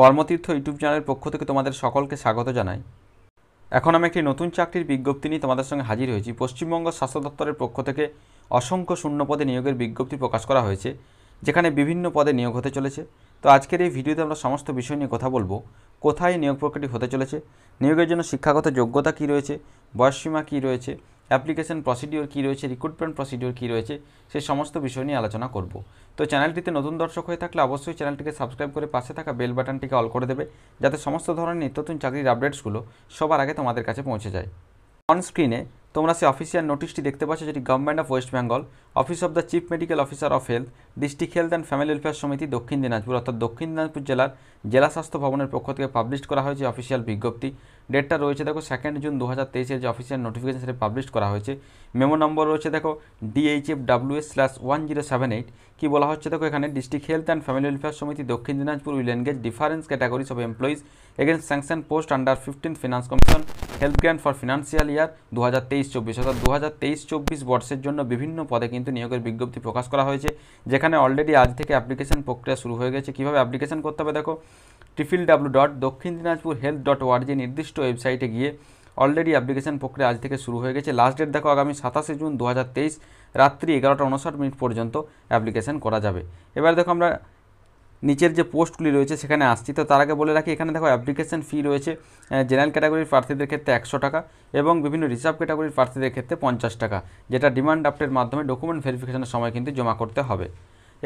কর্মতীর্থ YouTube চ্যানেলের পক্ষ থেকে তোমাদের সকলকে স্বাগত জানাই এখন আমি একটি নতুন চাকরির বিজ্ঞপ্তি নিয়ে তোমাদের সঙ্গে হাজির হয়েছি পশ্চিমবঙ্গ স্বাস্থ্য দপ্তরের পক্ষ থেকে অসংখ্য শূন্য পদে নিয়োগের বিজ্ঞপ্তি প্রকাশ করা হয়েছে যেখানে বিভিন্ন পদে নিয়োগ হতে চলেছে তো আজকের এই ভিডিওতে আমরা সমস্ত বিষয় নিয়ে কথা বলবো কোথায় নিয়োগ প্রক্রিয়াটি হতে চলেছে নিয়োগের জন্য শিক্ষাগত যোগ্যতা কী রয়েছে বয়সসীমা কী রয়েছে অ্যাপ্লিকেশন প্রসিডিওর কী রয়েছে রিক্রুটমেন্ট প্রসিডিওর কী রয়েছে সে সমস্ত বিষয় নিয়ে আলোচনা করব তো চ্যানেলটিতে নতুন দর্শক হয়ে থাকলে অবশ্যই চ্যানেলটিকে সাবস্ক্রাইব করে পাশে থাকা বেল বাটনটিকে অল করে দেবে যাতে সমস্ত ধরনের নতুন চাকরির আপডেটসগুলো সবার আগে তোমাদের কাছে পৌঁছে যায় অন স্ক্রিনে তোমরা সেই অফিসিয়াল নোটিশটি দেখতে পাচ্ছ যেটি government of West Bengal office of the chief medical officer of health district health and family welfare Samiti Dakshin Dinajpur অর্থাৎ দক্ষিণ দিনাজপুর জেলার জেলা স্বাস্থ্য ভবনের পক্ষ থেকে পাবলিশ করা হয়েছে অফিসিয়াল বিজ্ঞপ্তি ডেটটা রয়েছে দেখো সেকেন্ড জুন দু হাজার তেইশের যে অফিসিয়াল নোটিফিকেশন সেটা পাবলিশ করা হয়েছে মেমো নম্বর রয়েছে দেখো DHF WS slash one zero seven eight কি বলা হচ্ছে দেখো এখানে district health and family welfare Samiti Dakshin Dinajpur will engage difference category of employees against sanction post under fifteen finance commission health grant for financial year দু হাজার তেইশ চব্বিশ অর্থাৎ দু হাজার তেইশ চব্বিশ বর্ষের জন্য বিভিন্ন পদে কিন্তু নিয়োগের বিজ্ঞপ্তি প্রকাশ করা হয়েছে যেখানে অলরেডি আজ থেকে অ্যাপ্লিকেশন প্রক্রিয়া শুরু হয়ে গেছে কীভাবে অ্যাপ্লিকেশন করতে হবে দেখো টিফিল ডাব্লু ডট দক্ষিণ দিনাজপুর হেলথ ডট ওআরজি নির্দিষ্ট ওয়েবসাইটে গিয়ে অলরেডি অ্যাপ্লিকেশন প্রক্রিয়া আজ থেকে শুরু হয়ে গেছে লাস্ট ডেট দেখো আগামী সাতাশে জুন দু রাত্রি এগারোটা উনষাট মিনিট পর্যন্ত অ্যাপ্লিকেশন করা যাবে এবার দেখো আমরা নিচের যে পোস্টগুলি রয়েছে সেখানে আসছি তো তার আগে বলে রাখি এখানে দেখো অ্যাপ্লিকেশন ফি রয়েছে জেনারেল ক্যাটাগরির প্রার্থীদের ক্ষেত্রে একশো টাকা এবং বিভিন্ন রিজার্ভ ক্যাটাগরির প্রার্থীদের ক্ষেত্রে পঞ্চাশ টাকা যেটা ডিমান্ড ড্রাফটের মাধ্যমে ডকুমেন্ট ভেরিফিকেশনের সময় কিন্তু জমা করতে হবে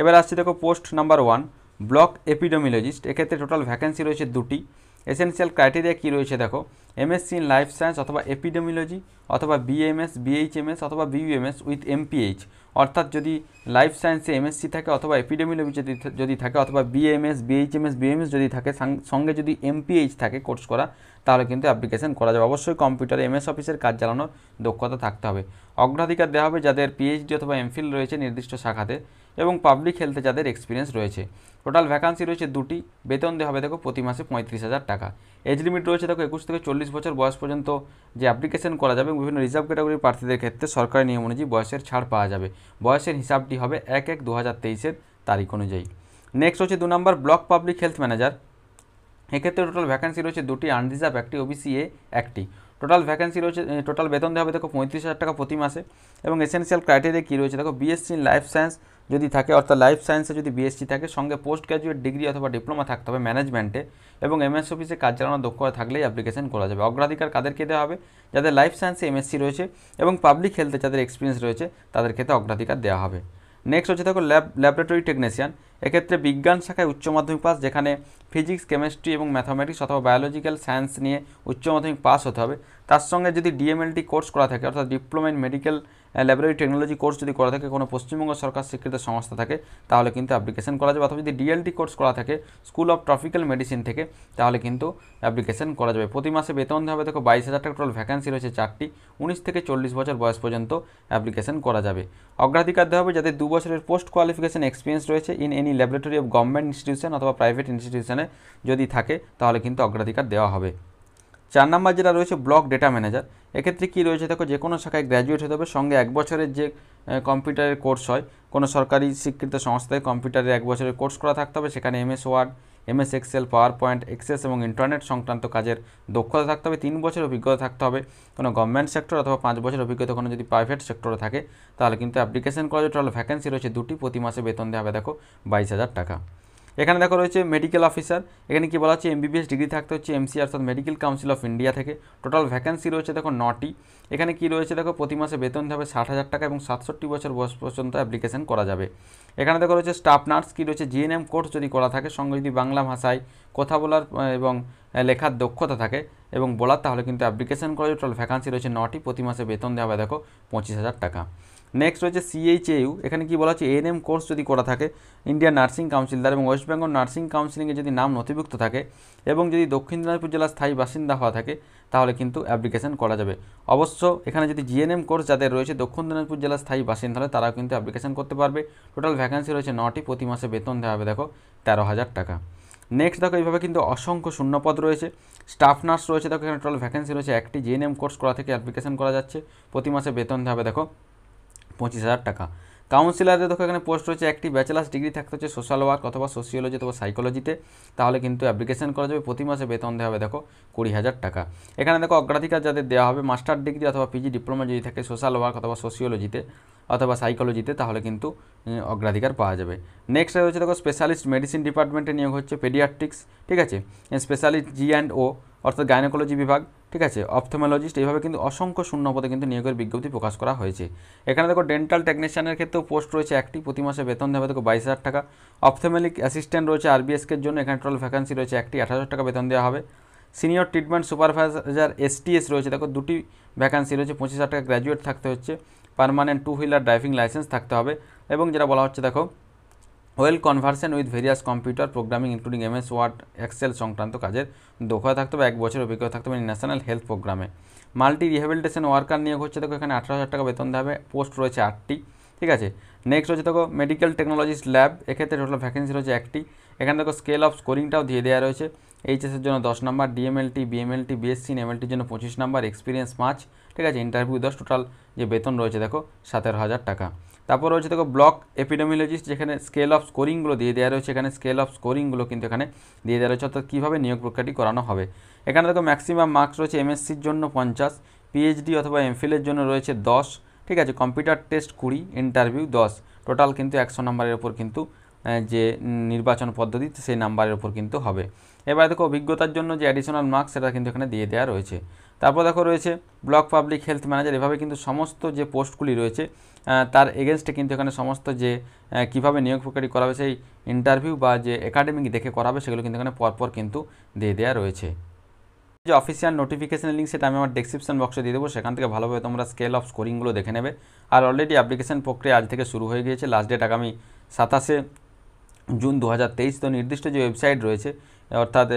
এবার আসছি দেখো post number one block epidemiologist এক্ষেত্রে টোটাল ভ্যাকেন্সি রয়েছে দুটি এসেন্সিয়াল ক্রাইটেরিয়া কী রয়েছে দেখো এমএসসি ইন লাইফ সায়েন্স অথবা এপিডেমিওলজি অথবা বিএমএস বিএইচএমএস অথবা বিইউএমএস উইথ এমপিএইচ অর্থাৎ যদি লাইফ সায়েন্সে এমএসসি থাকে অথবা এপিডেমিওলজি যদি যদি থাকে অথবা বিএমএস বিএইচএমএস বিএমএস যদি থাকে সঙ্গে যদি এমপিএইচ থাকে কোর্স করা তাহলে কিন্তু অ্যাপ্লিকেশন করা যাবে অবশ্যই কম্পিউটারে এমএস অফিসের কাজ চালানোর দক্ষতা থাকতে হবে অগ্রাধিকার দেওয়া হবে যাদের পিএইচডি অথবা এমফিল রয়েছে নির্দিষ্ট শাখাতে এবং পাবলিক হেলথে যাদের এক্সপিরিয়েন্স রয়েছে টোটাল ভ্যাকান্সি রয়েছে দুটি বেতন দেওয়া হবে দেখো প্রতি মাসে পঁয়ত্রিশ হাজার টাকা এজ লিমিট রয়েছে দেখো একুশ থেকে চল্লিশ চল্লিশ বছর বয়স পর্যন্ত যে অ্যাপ্লিকেশন করা যাবে বিভিন্ন রিজার্ভ ক্যাটাগরির প্রার্থীদের ক্ষেত্রে সরকারি নিয়ম অনুযায়ী বয়সের ছাড় পাওয়া যাবে বয়সের হিসাবটি হবে এক এক দু হাজার তেইশের তারিখ অনুযায়ী নেক্সট হচ্ছে দু number block public health manager এক্ষেত্রে টোটাল ভ্যাকান্সি রয়েছে দুটি আনরিজার্ভ একটি ওবিসি এ একটি টোটাল ভ্যাকান্সি রয়েছে টোটাল বেতন দেওয়া হবে দেখো পঁয়ত্রিশ হাজার টাকা প্রতি মাসে এবং এসেন্সিয়াল ক্রাইটেরিয়া কী রয়েছে দেখো বিএসসি ইন লাইফ সায়েন্স যদি থাকে অর্থাৎ লাইফ সায়েন্সে যদি বিএসসি থাকে সঙ্গে পোস্ট গ্র্যাজুয়েট ডিগ্রি অথবা ডিপ্লোমা থাকতে হবে ম্যানেজমেন্টে এবং এমএস অফিসে কাজ চালানোর দক্ষতা থাকলেই অ্যাপ্লিকেশন করা যাবে অগ্রাধিকার কাদেরকে দেওয়া হবে যাদের লাইফ সায়েন্সে এমএসসি রয়েছে এবং পাবলিক হেলথে যাদের এক্সপিরিয়েন্স রয়েছে তাদের ক্ষেত্রে অগ্রাধিকার দেওয়া হবে নেক্সট হচ্ছে দেখো ল্যাব ল্যাবরেটরি টেকনিশিয়ান এক্ষেত্রে বিজ্ঞান শাখায় উচ্চ মাধ্যমিক পাস যেখানে ফিজিক্স কেমিস্ট্রি এবং ম্যাথামেটিক্স অথবা বায়োলজিক্যাল সায়েন্স নিয়ে উচ্চ মাধ্যমিক পাস হতে হবে তার সঙ্গে যদি ডিএমএলটি কোর্স করা থাকে অর্থাৎ diploma in medical laboratory technology course যদি করা থাকে কোনো পশ্চিমবঙ্গ সরকার স্বীকৃত সংস্থা থাকে তাহলে কিন্তু অ্যাপ্লিকেশন করা যাবে অথবা যদি ডিএলটি কোর্স করা থাকে স্কুল অফ ট্রপিক্যাল মেডিসিন থেকে তাহলে কিন্তু অ্যাপ্লিকেশন করা যাবে প্রতি মাসে বেতন দেওয়া হবে দেখো বাইশ হাজার টাকা টোটাল ভ্যাকান্সি রয়েছে চারটি উনিশ থেকে চল্লিশ বছর বয়স পর্যন্ত অ্যাপ্লিকেশন করা যাবে অগ্রাধিকার দেওয়া হবে যাদের দু বছরের পোস্ট কোয়ালিফিকেশন এক্সপিরিয়েন্স রয়েছে in any laboratory of government institution অথবা প্রাইভেট ইনস্টিটিউশনে যদি থাকে তাহলে কিন্তু অগ্রাধিকার দেওয়া হবে চার নাম্বার যেটা রয়েছে ব্লক ডেটা ম্যানেজার এক্ষেত্রে কী রয়েছে দেখো যে কোনো শাখায় গ্র্যাজুয়েট হতে হবে সঙ্গে এক বছরের যে কম্পিউটারের কোর্স হয় কোনো সরকারি স্বীকৃত সংস্থায় কম্পিউটারের এক বছরের কোর্স করা থাকতে হবে সেখানে MS Word MS Excel power point access এবং ইন্টারনেট সংক্রান্ত কাজের দক্ষতা থাকতে হবে তিন বছর অভিজ্ঞতা থাকতে হবে কোনো গভর্নমেন্ট সেক্টর অথবা পাঁচ বছর অভিজ্ঞতা কোনো যদি প্রাইভেট সেক্টরে থাকে তাহলে কিন্তু অ্যাপ্লিকেশন করা টোটাল ভ্যাকেন্সি রয়েছে দুটি প্রতি মাসে বেতন দেওয়া হবে দেখো বাইশ হাজার টাকা এখানে দেখো রয়েছে মেডিকেল অফিসার এখানে কি বলা হচ্ছে এমবিবিএস ডিগ্রি থাকতে হচ্ছে এমসি অর্থাৎ মেডিকেল কাউন্সিল অফ ইন্ডিয়া থেকে টোটাল ভ্যাকেন্সি রয়েছে দেখো নটি এখানে কি রয়েছে দেখো প্রতি মাসে বেতন হবে ষাট হাজার টাকা এবং সাতষট্টি বছর বয়স পর্যন্ত অ্যাপ্লিকেশন করা যাবে এখানে দেখো রয়েছে স্টাফ নার্স কি রয়েছে জিএনএম কোর্স যদি করা থাকে সঙ্গে যদি বাংলা ভাষায় কথা বলার এবং লেখার দক্ষতা থাকে এবং বলার তাহলে কিন্তু অ্যাপ্লিকেশন করা টোটাল ভ্যাকান্সি রয়েছে নটি প্রতি মাসে বেতন দেওয়া হবে দেখো পঁচিশ হাজার টাকা নেক্সট রয়েছে সিএইচএইউ এখানে কি বলা হচ্ছে এএনএম কোর্স যদি করা থাকে ইন্ডিয়ান নার্সিং কাউন্সিল দ্বারা এবং ওয়েস্ট বেঙ্গল নার্সিং কাউন্সিলিংয়ে যদি নাম নথিভুক্ত থাকে এবং যদি দক্ষিণ দিনাজপুর জেলার স্থায়ী বাসিন্দা হওয়া থাকে তাহলে কিন্তু অ্যাপ্লিকেশন করা যাবে অবশ্য এখানে যদি জিএনএম কোর্স যাদের রয়েছে দক্ষিণ দিনাজপুর জেলার স্থায়ী বাসিন্দা হলে তারাও কিন্তু অ্যাপ্লিকেশন করতে পারবে টোটাল ভ্যাকান্সি রয়েছে নটি প্রতি মাসে বেতন দেওয়া হবে দেখো তেরো হাজার টাকা নেক্সট দেখো এইভাবে কিন্তু অসংখ্য শূন্যপদ রয়েছে স্টাফ নার্স রয়েছে দেখো এখানে টোটাল ভ্যাকেন্সি রয়েছে একটি জিএনএম কোর্স করা থেকে অ্যাপ্লিকেশন করা যাচ্ছে প্রতি মাসে বেতন হবে দেখো পঁচিশ হাজার টাকা কাউন্সিলারে দেখো এখানে পোস্ট রয়েছে একটি ব্যাচেলার্স ডিগ্রি থাকতে হচ্ছে সোশ্যাল ওয়ার্ক অথবা সোশিওলজি অথবা সাইকোলজিতে তাহলে কিন্তু অ্যাপ্লিকেশন করা যাবে প্রতি মাসে বেতন দেওয়া হবে দেখো কুড়ি হাজার টাকা এখানে দেখো অগ্রাধিকার যাদের দেওয়া হবে মাস্টার ডিগ্রি অথবা পিজি ডিপ্লোমা যদি থাকে সোশ্যাল ওয়ার্ক অথবা সোশিওলজিতে অথবা সাইকোলজিতে তাহলে কিন্তু অগ্রাধিকার পাওয়া যাবে নেক্সট রয়েছে দেখো স্পেশালিস্ট মেডিসিন ডিপার্টমেন্টে নিয়োগ হচ্ছে পেডিয়াট্রিক্স ঠিক আছে স্পেশালিস্ট জি অ্যান্ড ও অর্থাৎ গাইনোকোলজি বিভাগ ঠিক আছে অফথেমোলজিস্ট এইভাবে কিন্তু অসংখ্য শূন্যপদে কিন্তু নিয়োগের বিজ্ঞপ্তি প্রকাশ করা হয়েছে এখানে দেখো ডেন্টাল টেকনিশিয়ানের ক্ষেত্রেও পোস্ট রয়েছে একটি প্রতি মাসে বেতন দেওয়া দেখো বাইশ হাজার টাকা অপথেমেলিক অ্যাসিস্ট্যান্ট রয়েছে আরবিএসকের জন্য এখানে টোটাল ভ্যাকান্সি রয়েছে একটি আট হাজার টাকা বেতন দেওয়া হবে সিনিয়র ট্রিটমেন্ট সুপারভাইজার এসটিএস রয়েছে দেখো দুটি ভ্যাকান্সি রয়েছে পঁচিশ হাজার টাকা গ্র্যাজুয়েট থাকতে হচ্ছে permanent two wheeler driving license থাকতে হবে এবং যেটা বলা হচ্ছে দেখো well conversant with various computer programming including M S Word Excel সংক্রান্ত কাজের দক্ষতা থাকতে হবে এক বছর অভিজ্ঞতা থাকতে হবে ন্যাশনাল হেলথ প্রোগ্রামে মাল্টি রিহ্যাবিলিটেশন ওয়ার্কার নিয়োগ হচ্ছে দেখো এখানে আঠারো হাজার টাকা বেতন দেবে পোস্ট রয়েছে আটটি ঠিক আছে নেক্সট হচ্ছে দেখো মেডিকেল টেকনোলজিস ল্যাব এক্ষেত্রে টোটাল ভ্যাকেন্সি রয়েছে একটি এখানে দেখো স্কেল অফ স্কোরিংটাও দিয়ে দেওয়া রয়েছে এইচএসের জন্য দশ নম্বর ডিএমএলটি বিএমএলটি বিএসসি এমএলটির জন্য পঁচিশ নম্বর এক্সপিরিয়েন্স পাঁচ ঠিক আছে ইন্টারভিউ দশ টোটাল যে বেতন রয়েছে দেখো সতেরো হাজার টাকা তারপর রয়েছে দেখো ব্লক এপিডেমিওলজিস্ট যেখানে স্কেল অফ স্কোরিংগুলো দিয়ে দেওয়া রয়েছে এখানে স্কেল অফ স্কোরিংগুলো কিন্তু এখানে দিয়ে দেওয়া রয়েছে অর্থাৎ কীভাবে নিয়োগ প্রক্রিয়াটি করানো হবে এখানে দেখো ম্যাক্সিমাম মার্কস রয়েছে এমএসসির জন্য পঞ্চাশ পিএইচডি অথবা এমফিলের জন্য রয়েছে দশ ঠিক আছে কম্পিউটার টেস্ট কুড়ি ইন্টারভিউ দশ টোটাল কিন্তু একশো নম্বরের ওপর কিন্তু যে নির্বাচন পদ্ধতি সেই নাম্বারের ওপর কিন্তু হবে এবার দেখো অভিজ্ঞতার জন্য যে অ্যাডিশনাল মার্কস সেটা কিন্তু এখানে দিয়ে দেওয়া রয়েছে তারপর দেখো রয়েছে ব্লক পাবলিক হেলথ ম্যানেজার এভাবে কিন্তু সমস্ত যে পোস্টগুলি রয়েছে তার এগেনস্টে কিন্তু এখানে সমস্ত যে কিভাবে নিয়োগ প্রক্রিয়া করাবে সেই ইন্টারভিউ বা যে একাডেমিক দেখে করাবে সেগুলো কিন্তু এখানে পরপর কিন্তু দিয়ে দেওয়া রয়েছে যে অফিসিয়াল নোটিফিকেশন লিঙ্ক সেটা আমি আমার ডিসক্রিপশন বক্সে দিয়ে দেবো সেখান থেকে ভালোভাবে তোমরা স্কেল অফ স্কোরিংগুলো দেখে নেবে আর অলরেডি অ্যাপ্লিকেশন প্রক্রিয়া আজ থেকে শুরু হয়ে গিয়েছে লাস্ট ডেট আগামী সাতাশে জুন দু তো নির্দিষ্ট যে ওয়েবসাইট রয়েছে অর্থাৎ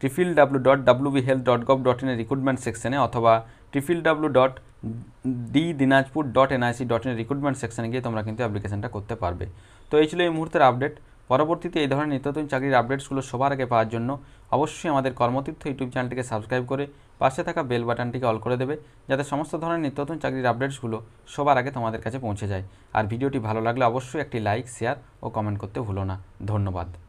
triple W dot WB health dot gov ডট ইনের রিক্রুটমেন্ট সেকশনে অথবা triple W dot D Dinajpur dot NIC dot ইনের রিক্রুটমেন্ট সেকশনে গিয়ে তোমরা কিন্তু অ্যাপ্লিকেশনটা করতে পারবে তো এই ছিল এই মুহূর্তের আপডেট পরবর্তীতে এই ধরনের নিত্যতন চাকরির আপডেটসগুলো সবার আগে পাওয়ার জন্য অবশ্যই আমাদের কর্মতীর্থ ইউটিউব চ্যানেলটিকে সাবস্ক্রাইব করে পাশে থাকা বেল বাটনটিকে অল করে দেবে যাতে সমস্ত ধরনের নিত্যতন চাকরির আপডেটসগুলো সবার আগে তোমাদের কাছে পৌঁছে যায় আর ভিডিওটি ভালো লাগলে অবশ্যই একটি লাইক শেয়ার ও কমেন্ট করতে ভুলো না ধন্যবাদ